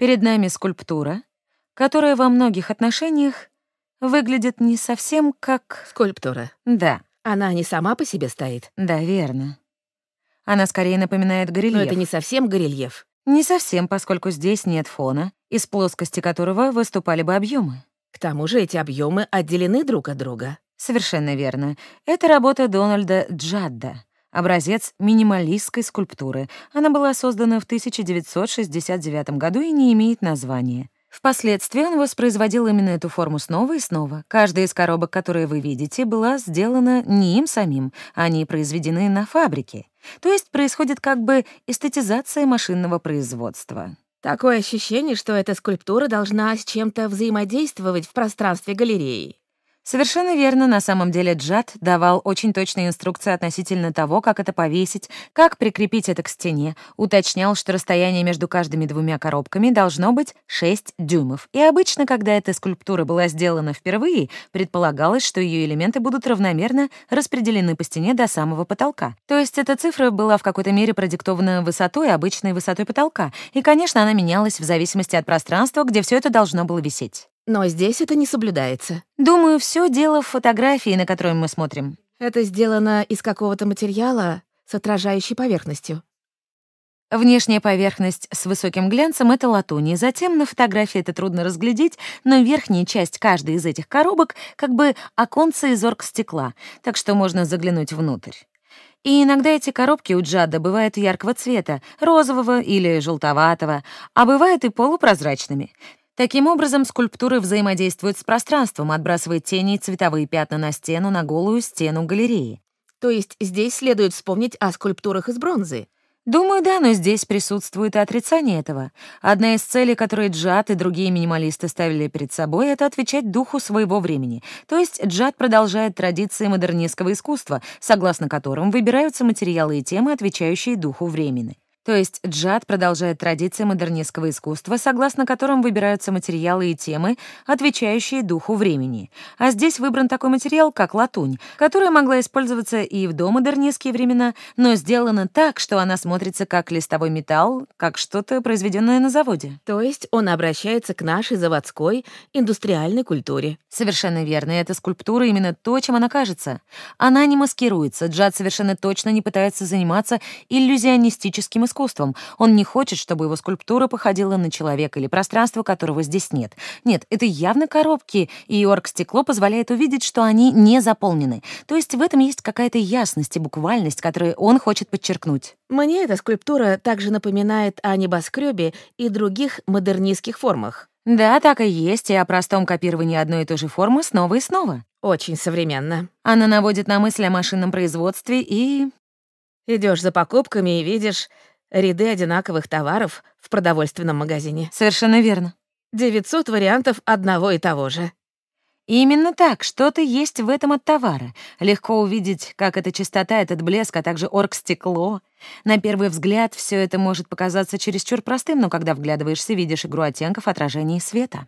Перед нами скульптура, которая во многих отношениях выглядит не совсем как... Скульптура. Да. Она не сама по себе стоит? Да, верно. Она скорее напоминает горельеф. Но это не совсем горельеф. Не совсем, поскольку здесь нет фона, из плоскости которого выступали бы объемы. К тому же эти объемы отделены друг от друга. Совершенно верно. Это работа Дональда Джадда образец минималистской скульптуры. Она была создана в 1969 году и не имеет названия. Впоследствии он воспроизводил именно эту форму снова и снова. Каждая из коробок, которые вы видите, была сделана не им самим, они произведены на фабрике. То есть происходит как бы эстетизация машинного производства. Такое ощущение, что эта скульптура должна с чем-то взаимодействовать в пространстве галереи. Совершенно верно, на самом деле Джад давал очень точные инструкции относительно того, как это повесить, как прикрепить это к стене, уточнял, что расстояние между каждыми двумя коробками должно быть 6 дюймов. И обычно, когда эта скульптура была сделана впервые, предполагалось, что ее элементы будут равномерно распределены по стене до самого потолка. То есть эта цифра была в какой-то мере продиктована высотой, обычной высотой потолка, и, конечно, она менялась в зависимости от пространства, где все это должно было висеть. Но здесь это не соблюдается. Думаю, все дело в фотографии, на которой мы смотрим. Это сделано из какого-то материала с отражающей поверхностью. Внешняя поверхность с высоким глянцем — это латунь, затем на фотографии это трудно разглядеть, но верхняя часть каждой из этих коробок как бы оконца из оргстекла, так что можно заглянуть внутрь. И иногда эти коробки у Джада бывают яркого цвета, розового или желтоватого, а бывают и полупрозрачными. Таким образом, скульптуры взаимодействуют с пространством, отбрасывая тени и цветовые пятна на стену, на голую стену галереи. То есть здесь следует вспомнить о скульптурах из бронзы. Думаю, да, но здесь присутствует и отрицание этого. Одна из целей, которые Джад и другие минималисты ставили перед собой, это отвечать духу своего времени. То есть Джад продолжает традиции модернистского искусства, согласно которым выбираются материалы и темы, отвечающие духу времени. То есть джад продолжает традиции модернистского искусства, согласно которым выбираются материалы и темы, отвечающие духу времени. А здесь выбран такой материал, как латунь, которая могла использоваться и в домодернистские времена, но сделана так, что она смотрится как листовой металл, как что-то, произведенное на заводе. То есть он обращается к нашей заводской, индустриальной культуре. Совершенно верно. эта скульптура именно то, чем она кажется. Она не маскируется. Джад совершенно точно не пытается заниматься иллюзионистическим искусством искусством. Он не хочет, чтобы его скульптура походила на человека или пространство, которого здесь нет. Нет, это явно коробки, и оргстекло позволяет увидеть, что они не заполнены. То есть в этом есть какая-то ясность и буквальность, которую он хочет подчеркнуть. Мне эта скульптура также напоминает о небоскребе и других модернистских формах. Да, так и есть, и о простом копировании одной и той же формы снова и снова. Очень современно. Она наводит на мысль о машинном производстве и... Идешь за покупками и видишь ряды одинаковых товаров в продовольственном магазине. Совершенно верно. 900 вариантов одного и того же. Именно так, что-то есть в этом от товара. Легко увидеть, как эта чистота, этот блеск, а также оргстекло. На первый взгляд все это может показаться чересчур простым, но когда вглядываешься, видишь игру оттенков отражений света.